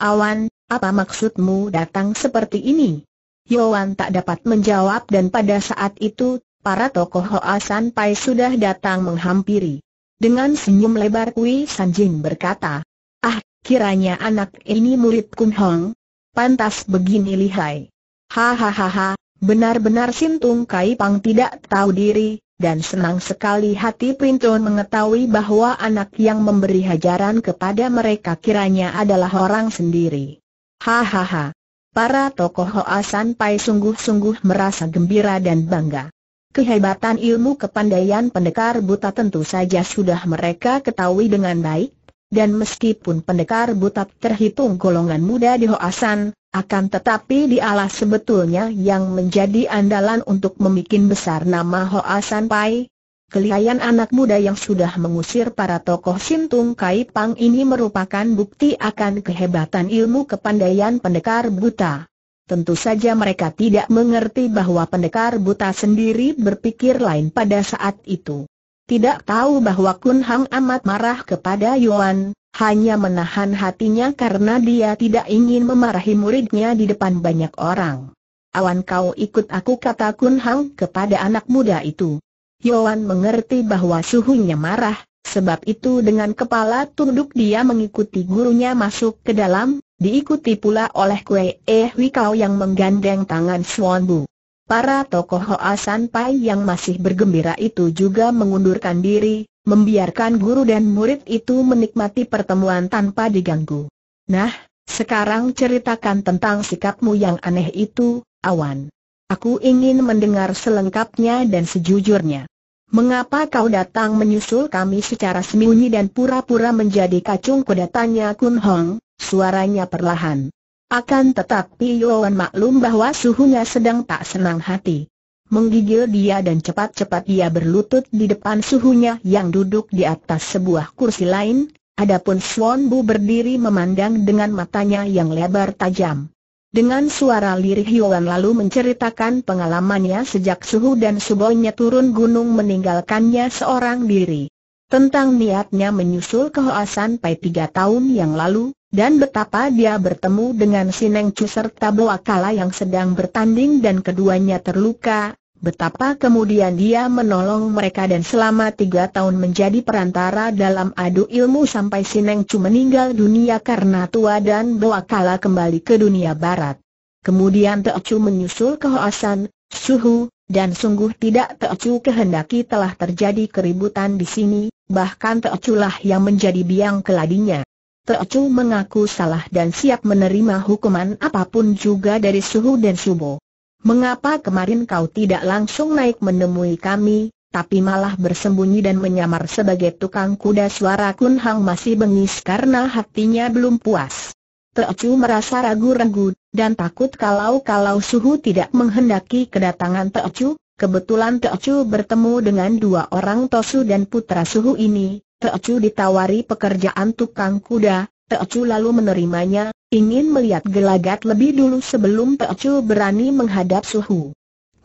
Awan, apa maksudmu datang seperti ini? Yoan tak dapat menjawab dan pada saat itu, para tokoh Hoa San Pai sudah datang menghampiri. Dengan senyum lebar Kui Sanjing berkata, Ah, kiranya anak ini murid Kun Hong. Pantas begini lihai. Hahaha, Benar-benar Sintung Kai Pang tidak tahu diri, dan senang sekali hati Pintun mengetahui bahwa anak yang memberi hajaran kepada mereka kiranya adalah orang sendiri. Hahaha. Para tokoh hoasan pai sungguh-sungguh merasa gembira dan bangga. Kehebatan ilmu kepandaian pendekar buta tentu saja sudah mereka ketahui dengan baik, dan meskipun pendekar buta terhitung golongan muda di hoasan. Akan tetapi di alas sebetulnya yang menjadi andalan untuk membuat besar nama Hoa San Pai. Kelihayan anak muda yang sudah mengusir para tokoh Sintung Kai Pang ini merupakan bukti akan kehebatan ilmu kepandaian pendekar buta. Tentu saja mereka tidak mengerti bahwa pendekar buta sendiri berpikir lain pada saat itu. Tidak tahu bahwa Kun Hang amat marah kepada Yuan, hanya menahan hatinya karena dia tidak ingin memarahi muridnya di depan banyak orang. Awan kau ikut aku kata Kun Hang kepada anak muda itu. Yoan mengerti bahwa suhunya marah, sebab itu dengan kepala tunduk dia mengikuti gurunya masuk ke dalam, diikuti pula oleh Kue Eh Wikau yang menggandeng tangan Suan Bu. Para tokoh Hoa Pai yang masih bergembira itu juga mengundurkan diri, membiarkan guru dan murid itu menikmati pertemuan tanpa diganggu. Nah, sekarang ceritakan tentang sikapmu yang aneh itu, Awan. Aku ingin mendengar selengkapnya dan sejujurnya. Mengapa kau datang menyusul kami secara sembunyi dan pura-pura menjadi kacung kuda tanya Kun Hong, suaranya perlahan. Akan tetapi Yuan maklum bahwa suhunya sedang tak senang hati menggigil dia dan cepat-cepat dia berlutut di depan suhunya yang duduk di atas sebuah kursi lain, adapun Swan Bu berdiri memandang dengan matanya yang lebar tajam. Dengan suara lirih Yuan lalu menceritakan pengalamannya sejak suhu dan subonya turun gunung meninggalkannya seorang diri. Tentang niatnya menyusul ke Hoasan Pai tiga tahun yang lalu, dan betapa dia bertemu dengan Sineng Chu serta Boakala yang sedang bertanding dan keduanya terluka, Betapa kemudian dia menolong mereka dan selama tiga tahun menjadi perantara dalam adu ilmu sampai Sineng Chu meninggal dunia karena tua dan bawa kala kembali ke dunia barat. Kemudian Chu menyusul ke Hoasan, Suhu, dan sungguh tidak Chu kehendaki telah terjadi keributan di sini, bahkan Chu lah yang menjadi biang keladinya. Chu mengaku salah dan siap menerima hukuman apapun juga dari Suhu dan Subo mengapa kemarin kau tidak langsung naik menemui kami, tapi malah bersembunyi dan menyamar sebagai tukang kuda suara Kun Hang masih bengis karena hatinya belum puas. Teocu merasa ragu-ragu, dan takut kalau-kalau Suhu tidak menghendaki kedatangan Teocu, kebetulan Teocu bertemu dengan dua orang Tosu dan putra Suhu ini, Teocu ditawari pekerjaan tukang kuda, Teocu lalu menerimanya, ingin melihat gelagat lebih dulu sebelum Peocu berani menghadap suhu.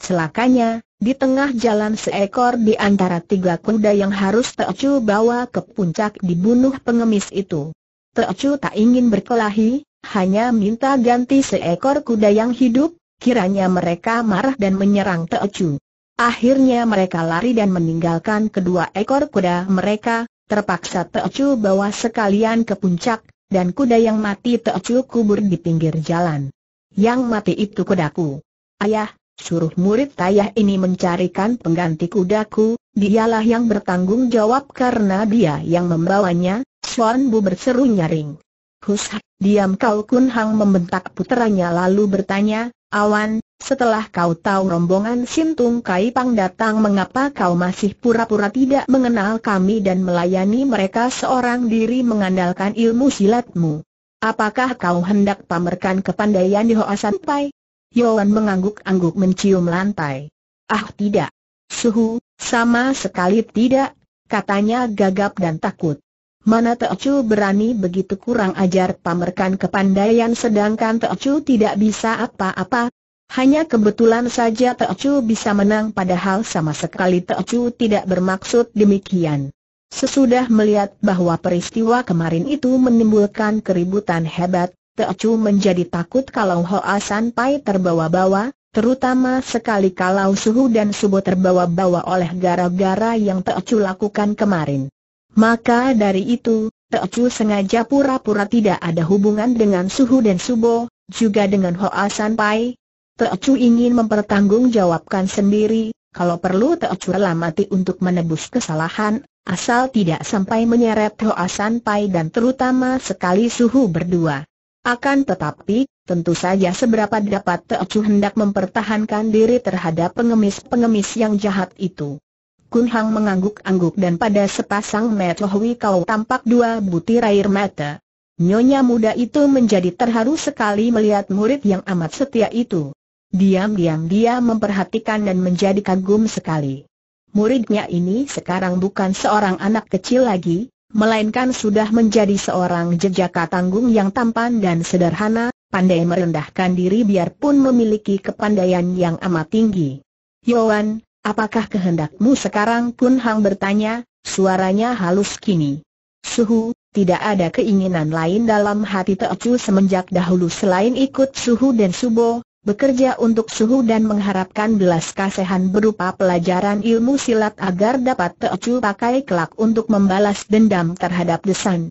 Celakanya, di tengah jalan seekor di antara tiga kuda yang harus Peocu bawa ke puncak dibunuh pengemis itu. Peocu tak ingin berkelahi, hanya minta ganti seekor kuda yang hidup, kiranya mereka marah dan menyerang Peocu. Akhirnya mereka lari dan meninggalkan kedua ekor kuda mereka, terpaksa Pecu bawa sekalian ke puncak, dan kuda yang mati teocu kubur di pinggir jalan. Yang mati itu kudaku. Ayah, suruh murid ayah ini mencarikan pengganti kudaku, dialah yang bertanggung jawab karena dia yang membawanya, Suan Bu berseru nyaring. Hus, diam kau Kun Hang membentak putranya lalu bertanya, Awan, setelah kau tahu rombongan Sintung Kai Pang datang mengapa kau masih pura-pura tidak mengenal kami dan melayani mereka seorang diri mengandalkan ilmu silatmu? Apakah kau hendak pamerkan kepandaian di Hoa Sampai? Yohan mengangguk-angguk mencium lantai. Ah tidak. Suhu, sama sekali tidak, katanya gagap dan takut. Mana Teocu berani begitu kurang ajar pamerkan kepandaian sedangkan Teocu tidak bisa apa-apa, hanya kebetulan saja Teocu bisa menang padahal sama sekali Teocu tidak bermaksud demikian. Sesudah melihat bahwa peristiwa kemarin itu menimbulkan keributan hebat, Teocu menjadi takut kalau Hoa Sanpai terbawa-bawa, terutama sekali kalau Suhu dan Subo terbawa-bawa oleh gara-gara yang Teocu lakukan kemarin. Maka dari itu, Teocu sengaja pura-pura tidak ada hubungan dengan Suhu dan Subo, juga dengan Hoa Sanpai, Teocu ingin mempertanggungjawabkan sendiri, kalau perlu Teocu rela mati untuk menebus kesalahan, asal tidak sampai menyeret Hoa Sanpai dan terutama sekali Suhu berdua. Akan tetapi, tentu saja seberapa dapat Teocu hendak mempertahankan diri terhadap pengemis-pengemis yang jahat itu. Kun Hang mengangguk-angguk dan pada sepasang mata Hui Kau tampak dua butir air mata. Nyonya muda itu menjadi terharu sekali melihat murid yang amat setia itu. Diam-diam dia memperhatikan dan menjadi kagum sekali. Muridnya ini sekarang bukan seorang anak kecil lagi, melainkan sudah menjadi seorang jejaka tanggung yang tampan dan sederhana, pandai merendahkan diri biarpun memiliki kepandaian yang amat tinggi. Yoan, apakah kehendakmu sekarang pun Hang bertanya, suaranya halus kini. Suhu, tidak ada keinginan lain dalam hati Teocu semenjak dahulu selain ikut Suhu dan Subo, bekerja untuk suhu dan mengharapkan belas kasihan berupa pelajaran ilmu silat agar dapat Teocu pakai kelak untuk membalas dendam terhadap Desan.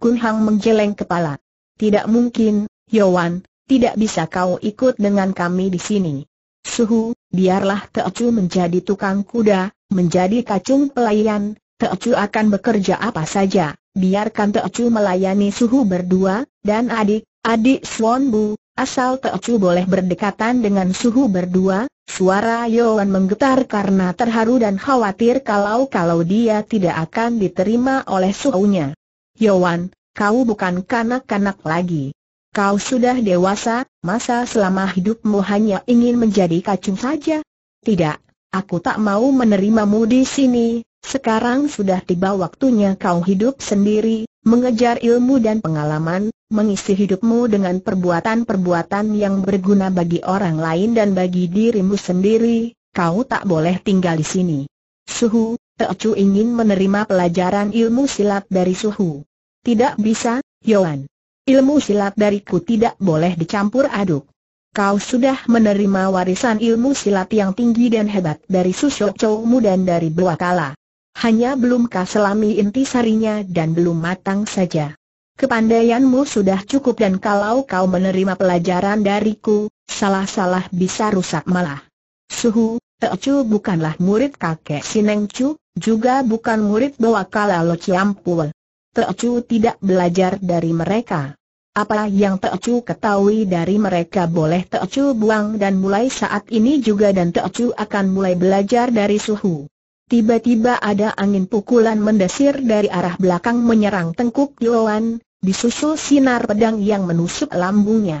Kun Hang menggeleng kepala. Tidak mungkin, Yowan, tidak bisa kau ikut dengan kami di sini. Suhu, biarlah Teocu menjadi tukang kuda, menjadi kacung pelayan, Teocu akan bekerja apa saja, biarkan Teocu melayani Suhu berdua, dan adik, adik Swan Bu, Asal Teocu boleh berdekatan dengan suhu berdua, suara Yoan menggetar karena terharu dan khawatir kalau-kalau dia tidak akan diterima oleh suhunya. Yoan, kau bukan kanak-kanak lagi. Kau sudah dewasa, masa selama hidupmu hanya ingin menjadi kacung saja? Tidak, aku tak mau menerimamu di sini, sekarang sudah tiba waktunya kau hidup sendiri, mengejar ilmu dan pengalaman, mengisi hidupmu dengan perbuatan-perbuatan yang berguna bagi orang lain dan bagi dirimu sendiri, kau tak boleh tinggal di sini. Suhu, Teocu ingin menerima pelajaran ilmu silat dari Suhu. Tidak bisa, Yohan. Ilmu silat dariku tidak boleh dicampur aduk. Kau sudah menerima warisan ilmu silat yang tinggi dan hebat dari Sushokchoumu dan dari Buakala. Hanya belumkah selami inti sarinya dan belum matang saja. Kepandaianmu sudah cukup dan kalau kau menerima pelajaran dariku, salah-salah bisa rusak malah. Suhu, Teocu bukanlah murid kakek Sinengcu, juga bukan murid bawa Lo Ciampul. Teocu tidak belajar dari mereka. Apa yang Teocu ketahui dari mereka boleh Teocu buang dan mulai saat ini juga dan Teocu akan mulai belajar dari Suhu. Tiba-tiba ada angin pukulan mendesir dari arah belakang menyerang tengkuk Yuan, disusul sinar pedang yang menusuk lambungnya.